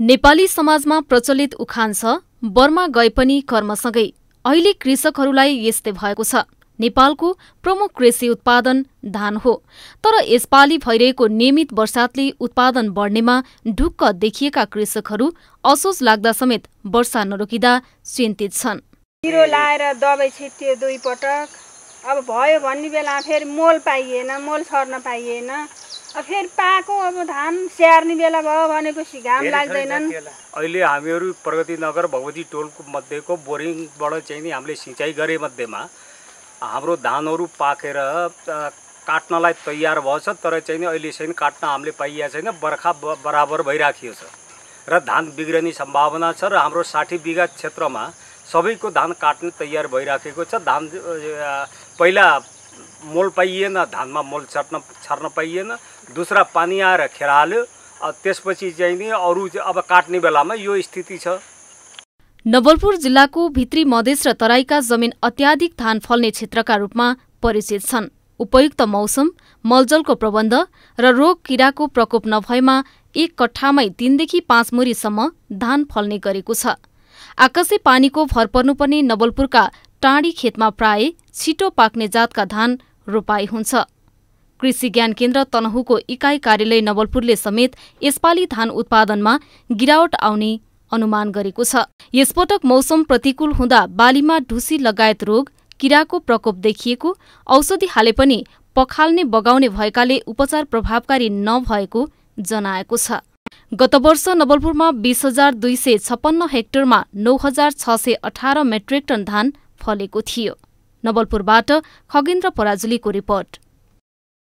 नेपाली समाजमा प्रचलित उखान छ बर्मा गए पनि कर्मसँगै अहिले कृषकहरूलाई यस्तै भएको छ नेपालको प्रमुख कृषि उत्पादन धान हो तर यसपालि भइरहेको नियमित वर्षातले उत्पादन बढ्नेमा ढुक्क देखिएका कृषकहरू असोज लाग्दा समेत वर्षा नरोकिँदा चिन्तित छन् किरो लाएर दबाई दुई पटक अब भयो भन्ने बेला फेरि मोल पाइएन मोल छर्न पाइएन फेरि पाएको अब धान स्याहार्ने बेला भयो भनेपछि घाम लाग्दैनन् अहिले हामीहरू प्रगति नगर भगवती टोलको मध्येको बोरिङबाट चाहिँ नि हामीले सिँचाइ गरे मध्येमा हाम्रो धानहरू पाकेर काट्नलाई तयार भएछ तर चाहिँ नि अहिले चाहिँ काट्न हामीले पाइएको छैन बर्खा बराबर भइराखिएको छ र धान बिग्रने सम्भावना छ र हाम्रो साठी बिघा क्षेत्रमा सबैको धान काट्ने तयार भइराखेको छ धान पहिला मोल पाइएन धानमा मोल छर्न छर्न पाइएन दुसरा पानी आएर हाल्यो त्यसपछि चाहिँ नि अरू अब काट्ने बेलामा यो स्थिति छ नवलपुर जिल्लाको भित्री मधेस र तराईका जमिन अत्याधिक धान फल्ने क्षेत्रका रूपमा परिचित छन् उपयुक्त मौसम मलजलको प्रबन्ध र रोग किराको प्रकोप नभएमा एक कट्ठामै तीनदेखि पाँच मुरीसम्म धान फल्ने गरेको छ आकाशे पानीको भर पर्नुपर्ने नवलपुरका टाँडी खेतमा प्राय छिटो पाक्ने जातका धान रोपाई हुन्छ कृषि ज्ञान केन्द्र तनहुको इकाई कार्यालय नवलपुरले समेत यसपालि धान उत्पादनमा गिरावट आउने अनुमान गरेको छ यसपटक मौसम प्रतिकूल हुँदा बालीमा ढुसी लगायत रोग किराको प्रकोप देखिएको औषधि हाले पनि पखाल्ने बगाउने भएकाले उपचार प्रभावकारी नभएको जनाएको छ गत वर्ष नवलपुरमा बीस हजार दुई सय छप्पन्न हेक्टरमा नौ हजार छ सय अठार मेट्रिक टन धान फलेको थियो नवलपुरबाट खगेन्द्र पराजुलीको रिपोर्ट